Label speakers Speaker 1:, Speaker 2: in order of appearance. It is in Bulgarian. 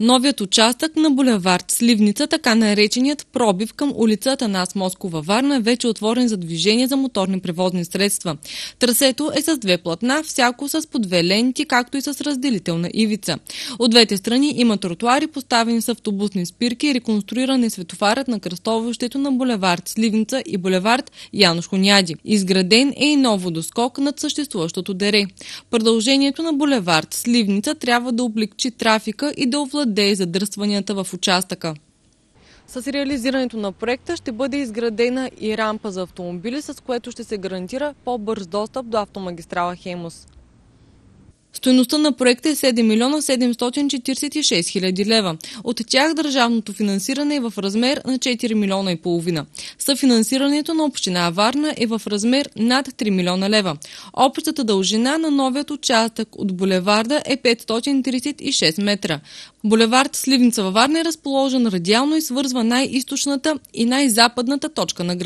Speaker 1: Новият участък на булевард Сливница, така нареченият пробив към улицата на Асмоскова Варна, е вече отворен за движение за моторни превозни средства. Трасето е с две платна, всяко с по две ленти, както и с разделителна ивица. От двете страни има тротуари, поставени с автобусни спирки и реконструиран е светофарът на кръстовището на булевард Сливница и булевард Янош Хуняди. Изграден е и ново доскок над съществуващото дере. Продължението на булевард Сливница трябва да облегчи трафика и да овладе овладее задръстванията в участъка. С реализирането на проекта ще бъде изградена и рампа за автомобили, с което ще се гарантира по-бърз достъп до автомагистрала Хемус. Стоеността на проекта е 7 милиона 746 хиляди лева. От тях държавното финансиране е в размер на 4 милиона и половина. Съфинансирането на община Варна е в размер над 3 милиона лева. Общата дължина на новият участък от булеварда е 536 метра. Булевард Сливница във Варна е разположен радиално и свързва най-источната и най-западната точка на града.